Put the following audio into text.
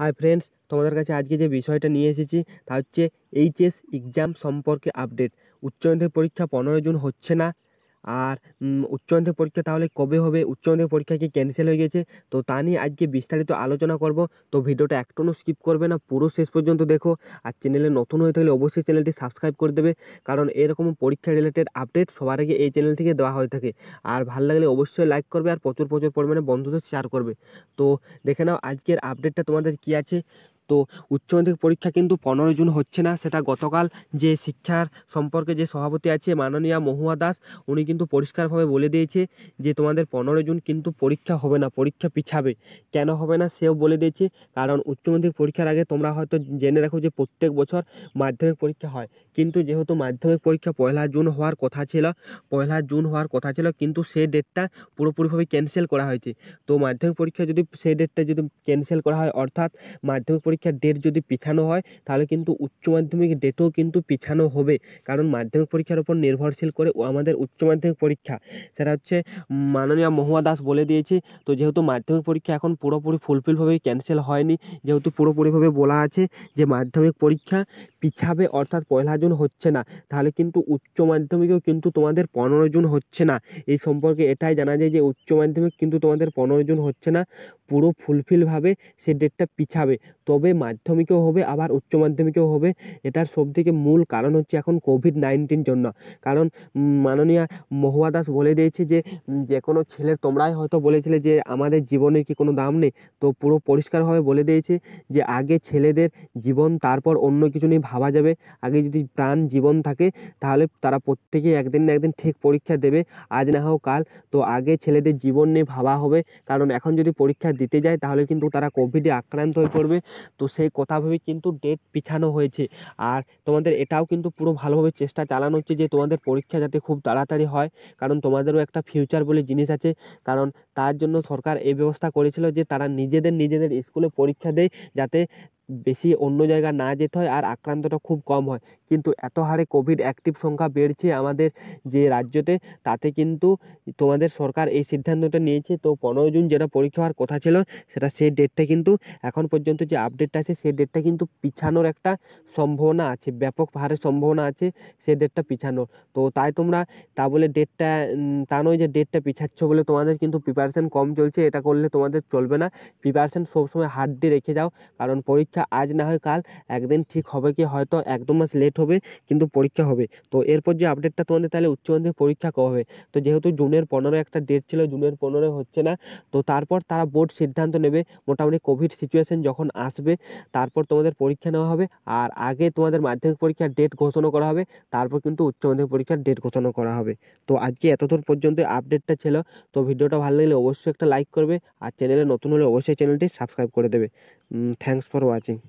hi friends তোমাদের কাছে আজকে যে বিষয়টা নিয়ে এসেছি তা হচ্ছে এইচএস এক্সাম সম্পর্কে আপডেট উচ্চ মাধ্যমিক পরীক্ষা পনেরোই জুন হচ্ছে না আর উচ্চ মাধ্যমিক পরীক্ষা তাহলে কবে হবে উচ্চ মাধ্যমিক পরীক্ষা কি ক্যান্সেল হয়ে গেছে তো তা নিয়ে আজকে বিস্তারিত আলোচনা করব তো ভিডিওটা একটুও স্কিপ করবে না পুরো শেষ পর্যন্ত দেখো আর চ্যানেলে নতুন হয়ে থাকলে অবশ্যই চ্যানেলটি সাবস্ক্রাইব করে দেবে কারণ এরকম পরীক্ষা রিলেটেড আপডেট সবার আগে এই চ্যানেল থেকে দেওয়া হয়ে থাকে আর ভালো লাগলে অবশ্যই লাইক করবে আর প্রচুর প্রচুর পরিমাণে বন্ধুদের শেয়ার করবে তো দেখে নাও আজকের আপডেটটা তোমাদের কি আছে তো উচ্চ মাধ্যমিক পরীক্ষা কিন্তু পনেরো জুন হচ্ছে না সেটা গতকাল যে শিক্ষার সম্পর্কে যে সভাপতি আছে মাননীয়া মহুয়া দাস উনি কিন্তু পরিষ্কারভাবে বলে দিয়েছে যে তোমাদের পনেরো জুন কিন্তু পরীক্ষা হবে না পরীক্ষা পিছাবে কেন হবে না সেও বলে দিয়েছে কারণ উচ্চ মাধ্যমিক পরীক্ষার আগে তোমরা হয়তো জেনে রাখো যে প্রত্যেক বছর মাধ্যমিক পরীক্ষা হয় কিন্তু যেহেতু মাধ্যমিক পরীক্ষা পয়লা জুন হওয়ার কথা ছিল পয়লা জুন হওয়ার কথা ছিল কিন্তু সে ডেটটা পুরোপুরিভাবে ক্যান্সেল করা হয়েছে তো মাধ্যমিক পরীক্ষা যদি সেই ডেটটা যদি ক্যান্সেল করা হয় অর্থাৎ মাধ্যমিক পরীক্ষা পরীক্ষার ডেট যদি পিছানো হয় তাহলে কিন্তু উচ্চ মাধ্যমিক ডেটও কিন্তু পিছানো হবে কারণ মাধ্যমিক পরীক্ষার উপর নির্ভরশীল করে আমাদের উচ্চ মাধ্যমিক পরীক্ষা সেটা হচ্ছে মাননীয় মহুয়া দাস বলে দিয়েছে তো যেহেতু মাধ্যমিক পরীক্ষা এখন পুরোপুরি ফুলফিলভাবে ক্যান্সেল হয়নি যেহেতু পুরোপুরিভাবে বলা আছে যে মাধ্যমিক পরীক্ষা পিছাবে অর্থাৎ পয়লা জুন হচ্ছে না তাহলে কিন্তু উচ্চ মাধ্যমিকেও কিন্তু তোমাদের পনেরো জুন হচ্ছে না এই সম্পর্কে এটাই জানা যায় যে উচ্চ মাধ্যমিক কিন্তু তোমাদের পনেরো জুন হচ্ছে না পুরো ফুলফিলভাবে সে ডেটটা পিছাবে তবে মাধ্যমিকেও হবে আবার উচ্চ মাধ্যমিকেও হবে এটার সবথেকে মূল কারণ হচ্ছে এখন কোভিড নাইন্টিন জন্য কারণ মাননীয় মহুয়া দাস বলে দিয়েছে যে যে কোনো ছেলের তোমরাই হয়তো বলেছিলে যে আমাদের জীবনের কি কোনো দাম নেই তো পুরো পরিষ্কারভাবে বলে দিয়েছে যে আগে ছেলেদের জীবন তারপর অন্য কিছু নিয়ে ভাবা যাবে আগে যদি প্রাণ জীবন থাকে তাহলে তারা প্রত্যেকেই একদিন না একদিন ঠিক পরীক্ষা দেবে আজ না হোক কাল তো আগে ছেলেদের জীবন নিয়ে ভাবা হবে কারণ এখন যদি পরীক্ষা দিতে যায় তাহলে কিন্তু তারা কোভিডে আক্রান্ত হয়ে পড়বে তো সেই কথা ভেবে কিন্তু ডেট পিছানো হয়েছে আর তোমাদের এটাও কিন্তু পুরো ভালোভাবে চেষ্টা চালানো হচ্ছে যে তোমাদের পরীক্ষা যাতে খুব তাড়াতাড়ি হয় কারণ তোমাদেরও একটা ফিউচার বলে জিনিস আছে কারণ তার জন্য সরকার এই ব্যবস্থা করেছিল যে তারা নিজেদের নিজেদের স্কুলে পরীক্ষা দেয় যাতে বেশি অন্য জায়গা না যেতে হয় আর আক্রান্তটা খুব কম হয় কিন্তু এত হারে কোভিড অ্যাক্টিভ সংখ্যা বেড়ছে আমাদের যে রাজ্যতে তাতে কিন্তু তোমাদের সরকার এই সিদ্ধান্তটা নিয়েছে তো পনেরো জুন যেটা পরীক্ষা হওয়ার কথা ছিল সেটা সেই ডেটটা কিন্তু এখন পর্যন্ত যে আপডেটটা আছে সেই ডেটটা কিন্তু পিছানোর একটা সম্ভাবনা আছে ব্যাপক হারে সম্ভাবনা আছে সেই ডেটটা পিছানোর তো তাই তোমরা তা বলে ডেটটা তা নয় যে ডেটটা পিছাচ্ছ বলে তোমাদের কিন্তু প্রিপারেশান কম চলছে এটা করলে তোমাদের চলবে না প্রিপারেশান সবসময় হার্ড রেখে যাও কারণ পরীক্ষা পরীক্ষা আজ না হয় কাল একদিন ঠিক হবে কি হয়তো এক দু মাস লেট হবে কিন্তু পরীক্ষা হবে তো এরপর যে আপডেটটা তোমাদের তাহলে উচ্চ মাধ্যমিক পরীক্ষা কবে হবে তো যেহেতু জুনের পনেরো একটা ডেট ছিল জুনের পনেরো হচ্ছে না তো তারপর তারা বোর্ড সিদ্ধান্ত নেবে মোটামুটি কোভিড সিচুয়েশন যখন আসবে তারপর তোমাদের পরীক্ষা নেওয়া হবে আর আগে তোমাদের মাধ্যমিক পরীক্ষার ডেট ঘোষণা করা হবে তারপর কিন্তু উচ্চ মাধ্যমিক পরীক্ষার ডেট ঘোষণা করা হবে তো আজকে এতদূর পর্যন্ত আপডেটটা ছিল তো ভিডিওটা ভালো লাগলে অবশ্যই একটা লাইক করবে আর চ্যানেলে নতুন হলে অবশ্যই চ্যানেলটি সাবস্ক্রাইব করে দেবে থ্যাংকস ফর ওয়াচিং sim